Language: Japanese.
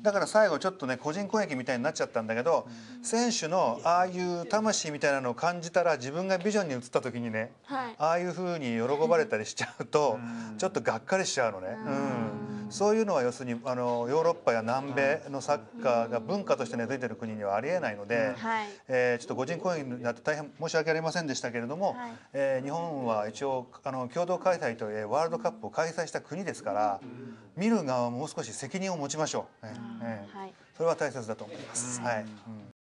だから最後ちょっとね個人攻撃みたいになっちゃったんだけど、選手のああいう魂みたいなのを感じたら自分がビジョンに映った時にね、ああいうふうに喜ばれたりしちゃうとちょっとがっかりしちゃうのね。そういうのは要するにあのヨーロッパや南米のサッカーが文化として根付いてる国にはありえないので、えちょっと個人公演になって大変申し訳ありませんでしたけれども、え日本は一応あの共同開催といえワールドカップを開催した国ですから見る側もう少し責任を持ちましょう、ええそれは大切だと思います。はい、うん